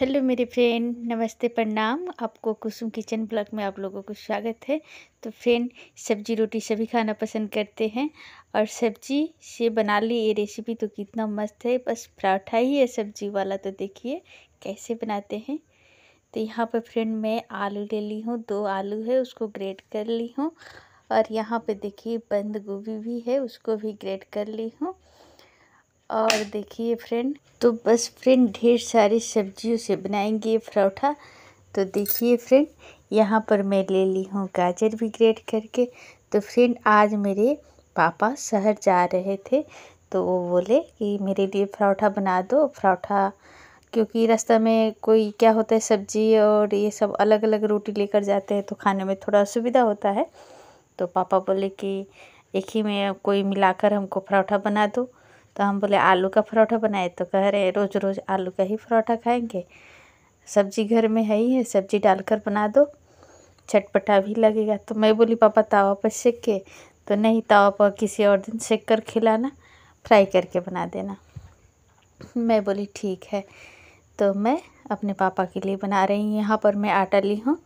hello मेरे friend नमस्ते प्रणाम आपको कुसुम किचन ब्लॉग में आप लोगों को स्वागत है तो फ्रेंड सब्जी रोटी सभी खाना पसंद करते हैं और सब्जी से बना ली ये रेसिपी तो कितना मस्त है बस पराठा ही है सब्जी वाला तो देखिए कैसे बनाते हैं तो यहाँ पर फ्रेंड मैं आलू ले ली हूँ दो आलू है उसको ग्रेट कर ली हूँ और यहाँ पर देखिए बंद गोभी भी है उसको भी ग्रेट कर ली हूँ और देखिए फ्रेंड तो बस फ्रेंड ढेर सारी सब्जियों से बनाएंगे ये परौठा तो देखिए फ्रेंड यहाँ पर मैं ले ली हूँ गाजर भी ग्रेट करके तो फ्रेंड आज मेरे पापा शहर जा रहे थे तो वो बोले कि मेरे लिए परौठा बना दो परौठा क्योंकि रास्ता में कोई क्या होता है सब्जी और ये सब अलग अलग रोटी लेकर जाते हैं तो खाने में थोड़ा असुविधा होता है तो पापा बोले कि एक ही में कोई मिलाकर हमको परौठा बना दो तो हम बोले आलू का परौठा बनाए तो कह रहे रोज़ रोज़ आलू का ही पराठा खाएंगे सब्जी घर में है ही है सब्जी डालकर बना दो चटपटा भी लगेगा तो मैं बोली पापा तावा पर सेक के तो नहीं तावा पर किसी और दिन सेक कर खिलाना फ्राई करके बना देना मैं बोली ठीक है तो मैं अपने पापा के लिए बना रही हूँ यहाँ पर मैं आटा ली हूँ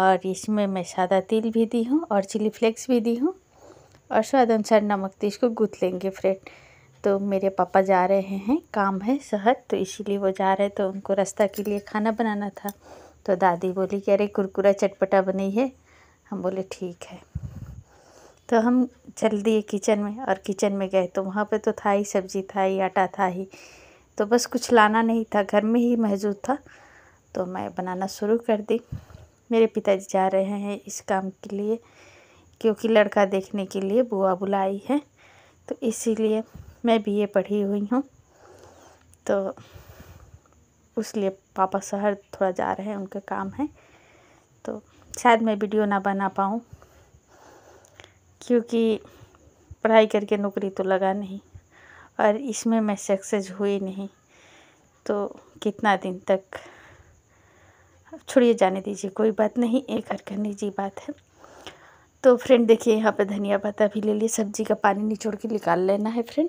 और इसमें मैं सादा तिल भी दी हूँ और चिली फ्लेक्स भी दी हूँ और स्वाद अनुसार नमक दी तो इसको गूँथ लेंगे फ्रेंड तो मेरे पापा जा रहे हैं काम है शहर तो इसीलिए वो जा रहे तो उनको रास्ता के लिए खाना बनाना था तो दादी बोली कि अरे कुरकुरा चटपटा बनी है हम बोले ठीक है तो हम चल दिए किचन में और किचन में गए तो वहाँ पे तो था ही सब्ज़ी था ही आटा था ही तो बस कुछ लाना नहीं था घर में ही महजूद था तो मैं बनाना शुरू कर दी मेरे पिताजी जा रहे हैं इस काम के लिए क्योंकि लड़का देखने के लिए बुआ बुलाई है तो इसीलिए मैं बी ए पढ़ी हुई हूँ तो उस लिए पापा शहर थोड़ा जा रहे हैं उनके काम है तो शायद मैं वीडियो ना बना पाऊँ क्योंकि पढ़ाई करके नौकरी तो लगा नहीं और इसमें मैं सक्सेस हुई नहीं तो कितना दिन तक छोड़िए जाने दीजिए कोई बात नहीं एक हर करने जी बात है तो फ्रेंड देखिए यहाँ पे धनिया पत्ता भी ले लिए सब्जी का पानी निचोड़ के निकाल लेना है फ्रेंड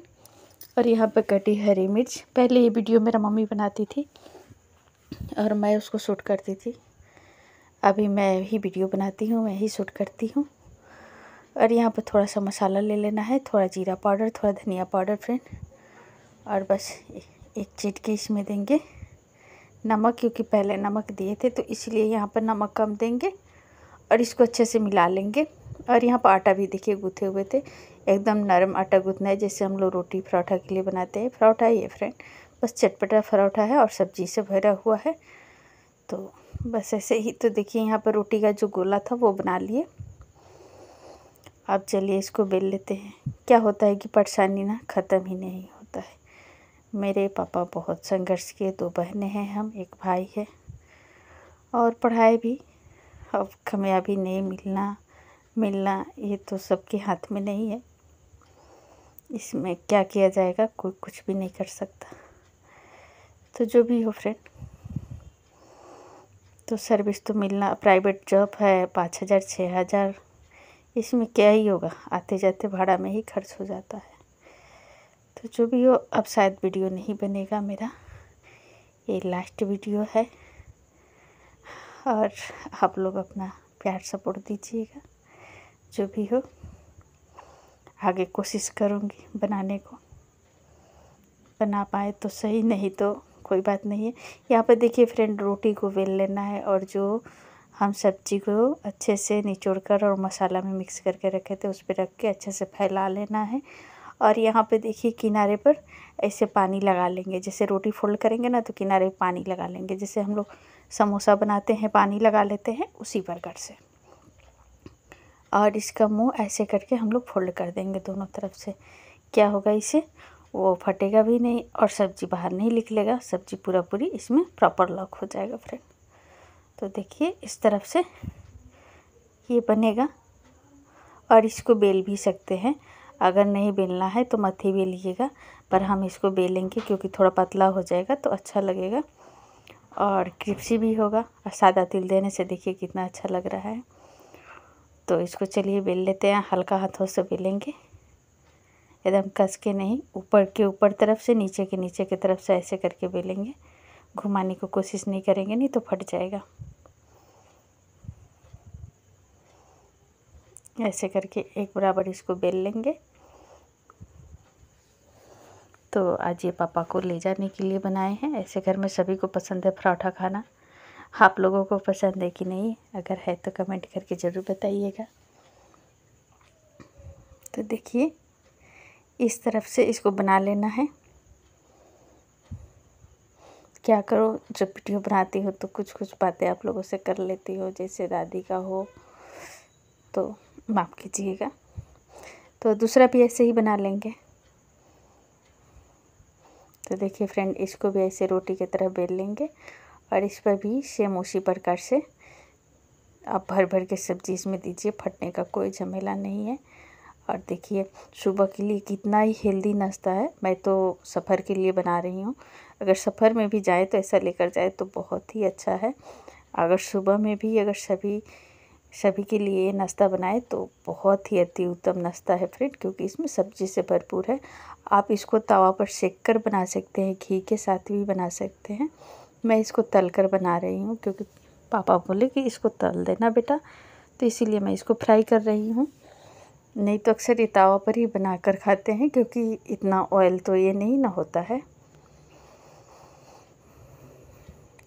और यहाँ पर कटी हरी मिर्च पहले ये वीडियो मेरा मम्मी बनाती थी और मैं उसको शूट करती थी अभी मैं ही वीडियो बनाती हूँ मैं ही शूट करती हूँ और यहाँ पर थोड़ा सा मसाला ले लेना है थोड़ा जीरा पाउडर थोड़ा धनिया पाउडर फ्रेंड और बस एक चिटकी इसमें देंगे नमक क्योंकि पहले नमक दिए थे तो इसलिए यहाँ पर नमक कम देंगे और इसको अच्छे से मिला लेंगे और यहाँ पर आटा भी देखिए गूथे हुए थे एकदम नरम आटा गूंथना है जैसे हम लोग रोटी पराठा के लिए बनाते हैं पराठा ही है फ्रेंड बस चटपटा पराठा है और सब्जी से भरा हुआ है तो बस ऐसे ही तो देखिए यहाँ पर रोटी का जो गोला था वो बना लिए आप चलिए इसको बेल लेते हैं क्या होता है कि परेशानी ना ख़त्म ही नहीं होता है मेरे पापा बहुत संघर्ष किए दो बहनें हैं हम एक भाई है और पढ़ाए भी अब कामयाबी नहीं मिलना मिलना ये तो सबके हाथ में नहीं है इसमें क्या किया जाएगा कोई कुछ भी नहीं कर सकता तो जो भी हो फ्रेंड तो सर्विस तो मिलना प्राइवेट जॉब है पाँच हज़ार छः हज़ार इसमें क्या ही होगा आते जाते भाड़ा में ही खर्च हो जाता है तो जो भी हो अब शायद वीडियो नहीं बनेगा मेरा ये लास्ट वीडियो है और आप लोग अपना प्यार सपोर्ट दीजिएगा जो भी हो आगे कोशिश करूँगी बनाने को बना पाए तो सही नहीं तो कोई बात नहीं है यहाँ पर देखिए फ्रेंड रोटी को बेल लेना है और जो हम सब्जी को अच्छे से निचोड़ कर और मसाला में मिक्स करके रखे थे उस पर रख के अच्छे से फैला लेना है और यहाँ पे देखिए किनारे पर ऐसे पानी लगा लेंगे जैसे रोटी फोल्ड करेंगे ना तो किनारे पानी लगा लेंगे जैसे हम लोग समोसा बनाते हैं पानी लगा लेते हैं उसी प्रकार से और इसका मुंह ऐसे करके हम लोग फोल्ड कर देंगे दोनों तरफ से क्या होगा इसे वो फटेगा भी नहीं और सब्ज़ी बाहर नहीं निकलेगा सब्ज़ी पूरा पूरी इसमें प्रॉपर लॉक हो जाएगा फ्रेंड तो देखिए इस तरफ से ये बनेगा और इसको बेल भी सकते हैं अगर नहीं बेलना है तो मथे बेलिएगा पर हम इसको बेलेंगे क्योंकि थोड़ा पतला हो जाएगा तो अच्छा लगेगा और क्रिप्सी भी होगा और सादा तिल देने से देखिए कितना अच्छा लग रहा है तो इसको चलिए बेल लेते हैं हल्का हाथों से बेलेंगे एकदम कस के नहीं ऊपर के ऊपर तरफ से नीचे के नीचे की तरफ से ऐसे करके बेलेंगे घुमाने की को कोशिश नहीं करेंगे नहीं तो फट जाएगा ऐसे करके एक बराबर इसको बेल लेंगे तो आज ये पापा को ले जाने के लिए बनाए हैं ऐसे घर में सभी को पसंद है पराठा खाना आप लोगों को पसंद है कि नहीं अगर है तो कमेंट करके ज़रूर बताइएगा तो देखिए इस तरफ से इसको बना लेना है क्या करो जब वीडियो बनाती हो तो कुछ कुछ बातें आप लोगों से कर लेती हो जैसे दादी का हो तो माफ़ कीजिएगा तो दूसरा भी ऐसे ही बना लेंगे तो देखिए फ्रेंड इसको भी ऐसे रोटी की तरह बेल लेंगे और इस पर भी सेम उसी प्रकार से आप भर भर के सब्जी इसमें दीजिए फटने का कोई झमेला नहीं है और देखिए सुबह के लिए कितना ही हेल्दी नाश्ता है मैं तो सफ़र के लिए बना रही हूँ अगर सफ़र में भी जाए तो ऐसा लेकर जाए तो बहुत ही अच्छा है अगर सुबह में भी अगर सभी सभी के लिए नाश्ता बनाए तो बहुत ही अति उत्तम नाश्ता है फ्रेंड क्योंकि इसमें सब्जी से भरपूर है आप इसको तवा पर सेक कर बना सकते हैं घी के साथ भी बना सकते हैं मैं इसको तल कर बना रही हूँ क्योंकि पापा बोले कि इसको तल देना बेटा तो इसीलिए मैं इसको फ्राई कर रही हूँ नहीं तो अक्सर ये तावा पर ही बना कर खाते हैं क्योंकि इतना ऑयल तो ये नहीं ना होता है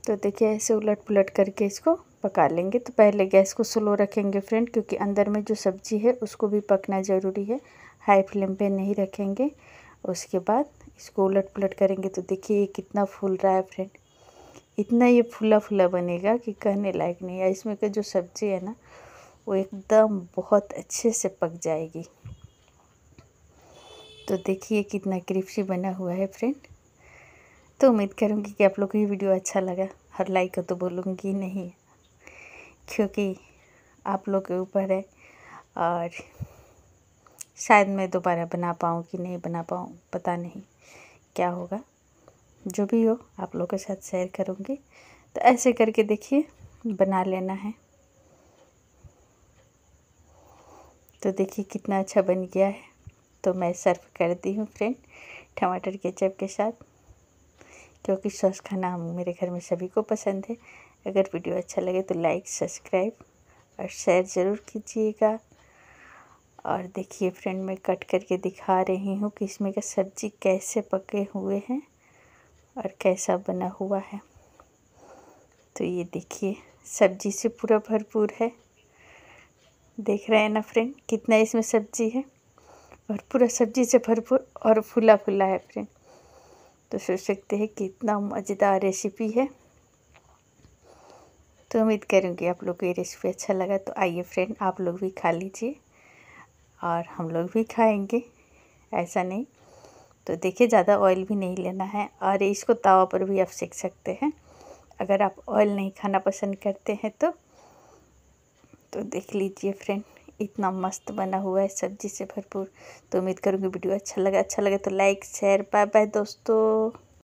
तो देखिए ऐसे उलट पुलट करके इसको पका लेंगे तो पहले गैस को स्लो रखेंगे फ्रेंड क्योंकि अंदर में जो सब्ज़ी है उसको भी पकना ज़रूरी है हाई फ्लेम पे नहीं रखेंगे उसके बाद इसको उलट पुलट करेंगे तो देखिए ये कितना फूल रहा है फ्रेंड इतना ये फूला फूला बनेगा कि कहने लायक नहीं है इसमें का जो सब्ज़ी है ना वो एकदम बहुत अच्छे से पक जाएगी तो देखिए कितना क्रिप्सी बना हुआ है फ्रेंड तो उम्मीद करूँगी कि आप लोग को ये वीडियो अच्छा लगा हर लाइक को तो बोलूँगी नहीं क्योंकि आप लोग के ऊपर है और शायद मैं दोबारा बना पाऊँ कि नहीं बना पाऊँ पता नहीं क्या होगा जो भी हो आप लोगों के साथ शेयर करूँगी तो ऐसे करके देखिए बना लेना है तो देखिए कितना अच्छा बन गया है तो मैं सर्व करती हूँ फ्रेंड टमाटर केचप के साथ क्योंकि सॉस खाना हम मेरे घर में सभी को पसंद है अगर वीडियो अच्छा लगे तो लाइक सब्सक्राइब और शेयर ज़रूर कीजिएगा और देखिए फ्रेंड मैं कट करके दिखा रही हूँ कि इसमें का सब्ज़ी कैसे पके हुए हैं और कैसा बना हुआ है तो ये देखिए सब्जी से पूरा भरपूर है देख रहे हैं ना फ्रेंड कितना इसमें सब्जी है और पूरा सब्जी से भरपूर और फूला फूला है फ्रेंड तो सोच सकते हैं कितना मज़ेदार रेसिपी है तो उम्मीद करूँगी आप लोग को ये रेसिपी अच्छा लगा तो आइए फ्रेंड आप लोग भी खा लीजिए और हम लोग भी खाएंगे ऐसा नहीं तो देखिए ज़्यादा ऑयल भी नहीं लेना है और इसको तवा पर भी आप सेक सकते हैं अगर आप ऑयल नहीं खाना पसंद करते हैं तो तो देख लीजिए फ्रेंड इतना मस्त बना हुआ है सब्जी से भरपूर तो उम्मीद करूँगी वीडियो अच्छा लगा अच्छा लगे तो लाइक शेयर बाय बाय दोस्तों